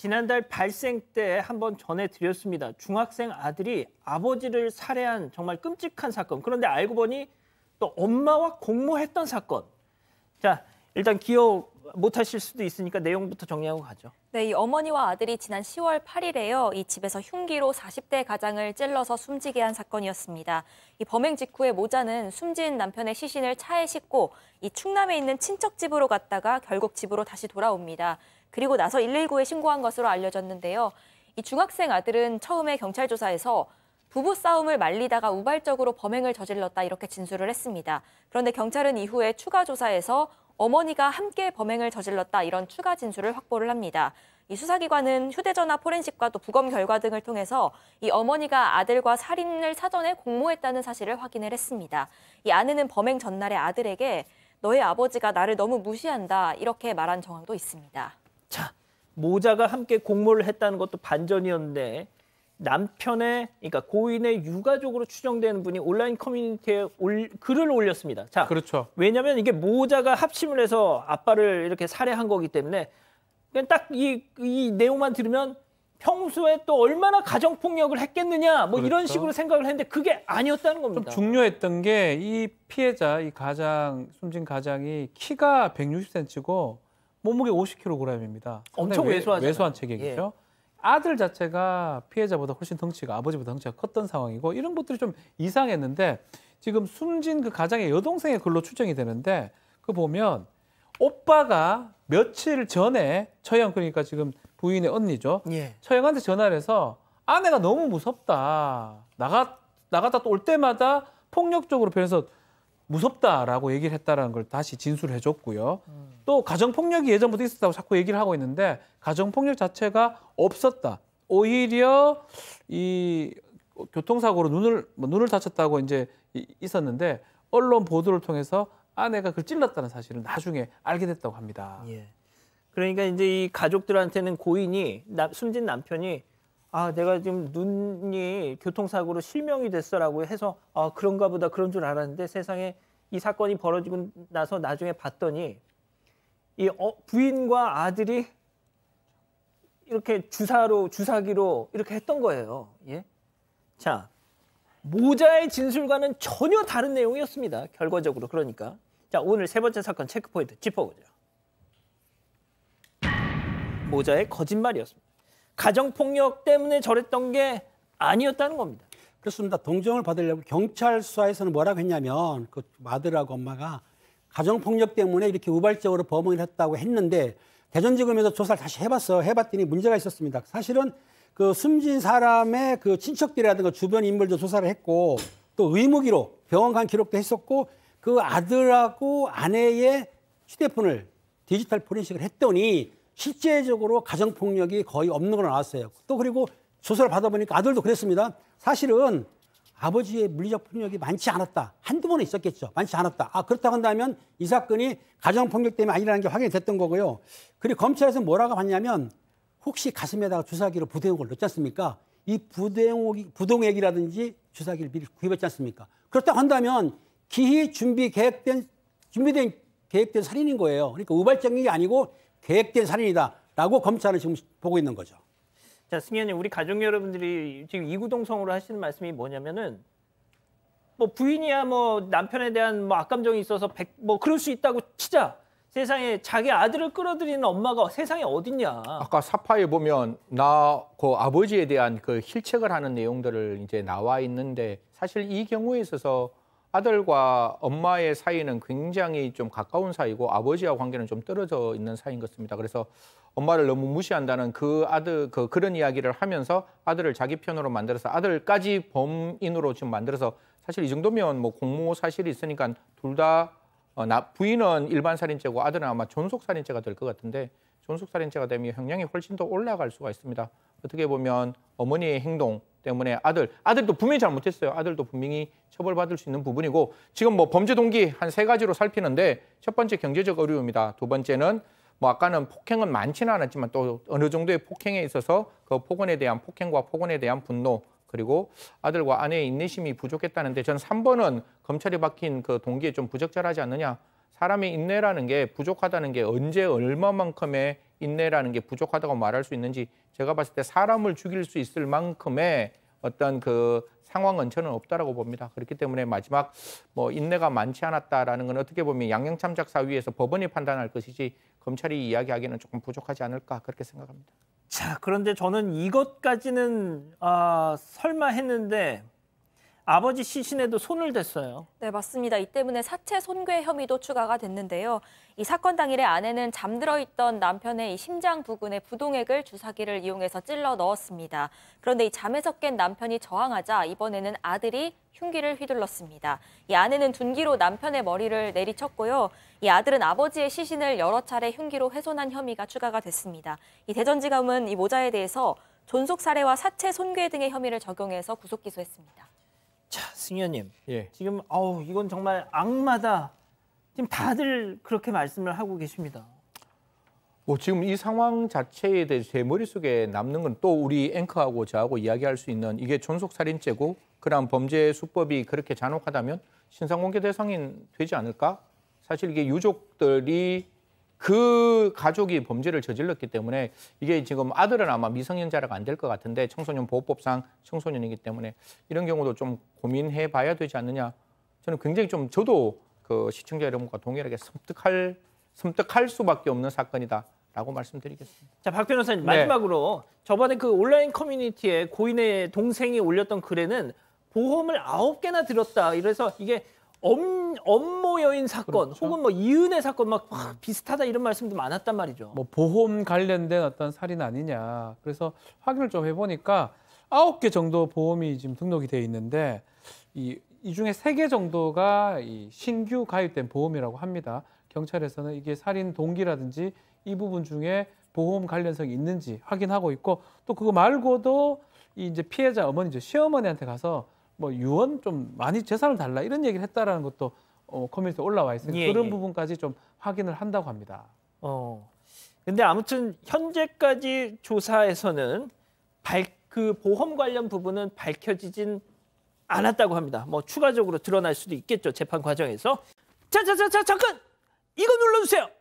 지난달 발생 때 한번 전해드렸습니다. 중학생 아들이 아버지를 살해한 정말 끔찍한 사건. 그런데 알고 보니 또 엄마와 공모했던 사건. 자, 일단 기억 못하실 수도 있으니까 내용부터 정리하고 가죠. 네, 이 어머니와 아들이 지난 10월 8일에요. 이 집에서 흉기로 40대 가장을 찔러서 숨지게 한 사건이었습니다. 이 범행 직후에 모자는 숨진 남편의 시신을 차에 싣고 이 충남에 있는 친척 집으로 갔다가 결국 집으로 다시 돌아옵니다. 그리고 나서 119에 신고한 것으로 알려졌는데요. 이 중학생 아들은 처음에 경찰 조사에서 부부 싸움을 말리다가 우발적으로 범행을 저질렀다 이렇게 진술을 했습니다. 그런데 경찰은 이후에 추가 조사에서 어머니가 함께 범행을 저질렀다 이런 추가 진술을 확보를 합니다. 이 수사기관은 휴대전화 포렌식과 또 부검 결과 등을 통해서 이 어머니가 아들과 살인을 사전에 공모했다는 사실을 확인을 했습니다. 이 아내는 범행 전날에 아들에게 너의 아버지가 나를 너무 무시한다 이렇게 말한 정황도 있습니다. 자, 모자가 함께 공모를 했다는 것도 반전이었는데 남편의 그러니까 고인의 유가족으로 추정되는 분이 온라인 커뮤니티에 올, 글을 올렸습니다. 자, 그렇죠. 왜냐하면 이게 모자가 합심을 해서 아빠를 이렇게 살해한 거기 때문에 그냥 딱이 이 내용만 들으면 평소에 또 얼마나 가정 폭력을 했겠느냐 뭐 그렇죠. 이런 식으로 생각을 했는데 그게 아니었다는 겁니다. 좀 중요했던 게 이 피해자 이 가장 숨진 가장이 키가 160cm고 몸무게 50kg입니다. 엄청 왜소한 왜소한 체격이죠. 예. 아들 자체가 피해자보다 훨씬 덩치가 아버지보다 덩치가 컸던 상황이고 이런 것들이 좀 이상했는데 지금 숨진 그 가장의 여동생의 글로 추정이 되는데 그 보면 오빠가 며칠 전에 처형 그러니까 지금 부인의 언니죠. 예. 처형한테 전화를 해서 아내가 너무 무섭다. 나가 나갔다 또 올 때마다 폭력적으로 변해서 무섭다라고 얘기를 했다라는 걸 다시 진술해 줬고요. 음. 또 가정폭력이 예전부터 있었다고 자꾸 얘기를 하고 있는데 가정폭력 자체가 없었다. 오히려 이 교통사고로 눈을 뭐 눈을 다쳤다고 이제 있었는데 언론 보도를 통해서 아내가 그걸 찔렀다는 사실을 나중에 알게 됐다고 합니다. 예. 그러니까 이제 이 가족들한테는 고인이 나, 숨진 남편이 아 내가 지금 눈이 교통사고로 실명이 됐어라고 해서 아 그런가 보다 그런 줄 알았는데 세상에 이 사건이 벌어지고 나서 나중에 봤더니 이 어, 부인과 아들이 이렇게 주사로 주사기로 이렇게 했던 거예요. 예? 자 모자의 진술과는 전혀 다른 내용이었습니다. 결과적으로 그러니까 자 오늘 세 번째 사건 체크포인트 짚어보죠. 모자의 거짓말이었습니다. 가정폭력 때문에 저랬던 게 아니었다는 겁니다. 그렇습니다. 동정을 받으려고 경찰 수사에서는 뭐라고 했냐면 그 아들하고 엄마가 가정폭력 때문에 이렇게 우발적으로 범행을 했다고 했는데 대전지검에서 조사를 다시 해봤어 해봤더니 문제가 있었습니다. 사실은 그 숨진 사람의 그 친척들이라든가 주변 인물도 조사를 했고 또 의무 기록, 병원 간 기록도 했었고 그 아들하고 아내의 휴대폰을 디지털 포렌식을 했더니 실제적으로 가정폭력이 거의 없는 걸로 나왔어요. 또 그리고 조사를 받아보니까 아들도 그랬습니다. 사실은 아버지의 물리적 폭력이 많지 않았다. 한두 번은 있었겠죠. 많지 않았다. 아, 그렇다고 한다면 이 사건이 가정폭력 때문에 아니라는 게 확인이 됐던 거고요. 그리고 검찰에서 뭐라고 봤냐면 혹시 가슴에다가 주사기로 부대용을 넣지 않습니까? 이 부대용액, 부동액이라든지 주사기를 미리 구입했지 않습니까? 그렇다고 한다면 기히 준비 계획된, 준비된 계획된 살인인 거예요. 그러니까 우발적인 게 아니고 계획된 살인이다라고 검찰은 지금 보고 있는 거죠. 자, 승현님, 우리 가족 여러분들이 지금 이구동성으로 하시는 말씀이 뭐냐면은 뭐 부인이야 뭐 남편에 대한 뭐 악감정이 있어서 백, 뭐 그럴 수 있다고 치자. 세상에 자기 아들을 끌어들이는 엄마가 세상에 어딨냐. 아까 사파에 보면 나그 아버지에 대한 그 힐책을 하는 내용들을 이제 나와 있는데 사실 이 경우에 있어서 아들과 엄마의 사이는 굉장히 좀 가까운 사이고 아버지와 관계는 좀 떨어져 있는 사이인 것습니다 그래서 엄마를 너무 무시한다는 그 아들 그 그런 이야기를 하면서 아들을 자기 편으로 만들어서 아들까지 범인으로 지금 만들어서 사실 이 정도면 뭐 공모 사실이 있으니까 둘 다 어, 나, 부인은 일반 살인죄고 아들은 아마 존속 살인죄가 될 것 같은데 손속살인죄가 되면 형량이 훨씬 더 올라갈 수가 있습니다. 어떻게 보면 어머니의 행동 때문에 아들, 아들도 분명히 잘못했어요. 아들도 분명히 처벌받을 수 있는 부분이고 지금 뭐 범죄 동기 한 세 가지로 살피는데 첫 번째 경제적 어려움이다. 두 번째는 뭐 아까는 폭행은 많지는 않았지만 또 어느 정도의 폭행에 있어서 그 폭언에 대한 폭행과 폭언에 대한 분노 그리고 아들과 아내의 인내심이 부족했다는데 전 3번은 검찰이 박힌 그 동기에 좀 부적절하지 않느냐 사람의 인내라는 게 부족하다는 게 언제 얼마만큼의 인내라는 게 부족하다고 말할 수 있는지 제가 봤을 때 사람을 죽일 수 있을 만큼의 어떤 그 상황은 저는 없다라고 봅니다. 그렇기 때문에 마지막 뭐 인내가 많지 않았다라는 건 어떻게 보면 양형참작 사위에서 법원이 판단할 것이지 검찰이 이야기하기에는 조금 부족하지 않을까 그렇게 생각합니다. 자 그런데 저는 이것까지는 아, 설마 했는데 아버지 시신에도 손을 댔어요. 네, 맞습니다. 이 때문에 사체 손괴 혐의도 추가가 됐는데요. 이 사건 당일에 아내는 잠들어 있던 남편의 심장 부근에 부동액을 주사기를 이용해서 찔러 넣었습니다. 그런데 이 잠에서 깬 남편이 저항하자 이번에는 아들이 흉기를 휘둘렀습니다. 이 아내는 둔기로 남편의 머리를 내리쳤고요. 이 아들은 아버지의 시신을 여러 차례 흉기로 훼손한 혐의가 추가가 됐습니다. 이 대전지검은 이 모자에 대해서 존속 사례와 사체 손괴 등의 혐의를 적용해서 구속 기소했습니다. 자, 승현님. 예. 지금 아우 이건 정말 악마다. 지금 다들 그렇게 말씀을 하고 계십니다. 뭐 지금 이 상황 자체에 대해제 머릿속에 남는 건 또 우리 앵커하고 저하고 이야기할 수 있는 이게 존속 살인죄고 그런 범죄 수법이 그렇게 잔혹하다면 신상 공개 대상인 되지 않을까? 사실 이게 유족들이 그 가족이 범죄를 저질렀기 때문에 이게 지금 아들은 아마 미성년자라고 안 될 것 같은데 청소년 보호법상 청소년이기 때문에 이런 경우도 좀 고민해 봐야 되지 않느냐. 저는 굉장히 좀 저도 그 시청자 여러분과 동일하게 섬뜩할 섬뜩할 수밖에 없는 사건이다. 라고 말씀드리겠습니다. 자, 박 변호사님 마지막으로 네. 저번에 그 온라인 커뮤니티에 고인의 동생이 올렸던 글에는 보험을 아홉 개나 들었다. 이래서 이게 엄, 엄모 여인 사건 그렇죠. 혹은 뭐 이은혜 사건 막, 막 비슷하다 이런 말씀도 많았단 말이죠. 뭐 보험 관련된 어떤 살인 아니냐. 그래서 확인을 좀 해보니까 아홉 개 정도 보험이 지금 등록이 돼 있는데 이, 이 중에 세 개 정도가 이 신규 가입된 보험이라고 합니다. 경찰에서는 이게 살인 동기라든지 이 부분 중에 보험 관련성이 있는지 확인하고 있고 또 그거 말고도 이제 피해자 어머니 이 시어머니한테 가서 뭐 유언 좀 많이 재산을 달라 이런 얘기를 했다라는 것도 어, 커뮤니티에 올라와 있으니까 예, 그런 예. 부분까지 좀 확인을 한다고 합니다. 어. 근데 아무튼 현재까지 조사에서는 발, 그 보험 관련 부분은 밝혀지진 않았다고 합니다. 뭐 추가적으로 드러날 수도 있겠죠 재판 과정에서. 자자자자 잠깐 이거 눌러주세요.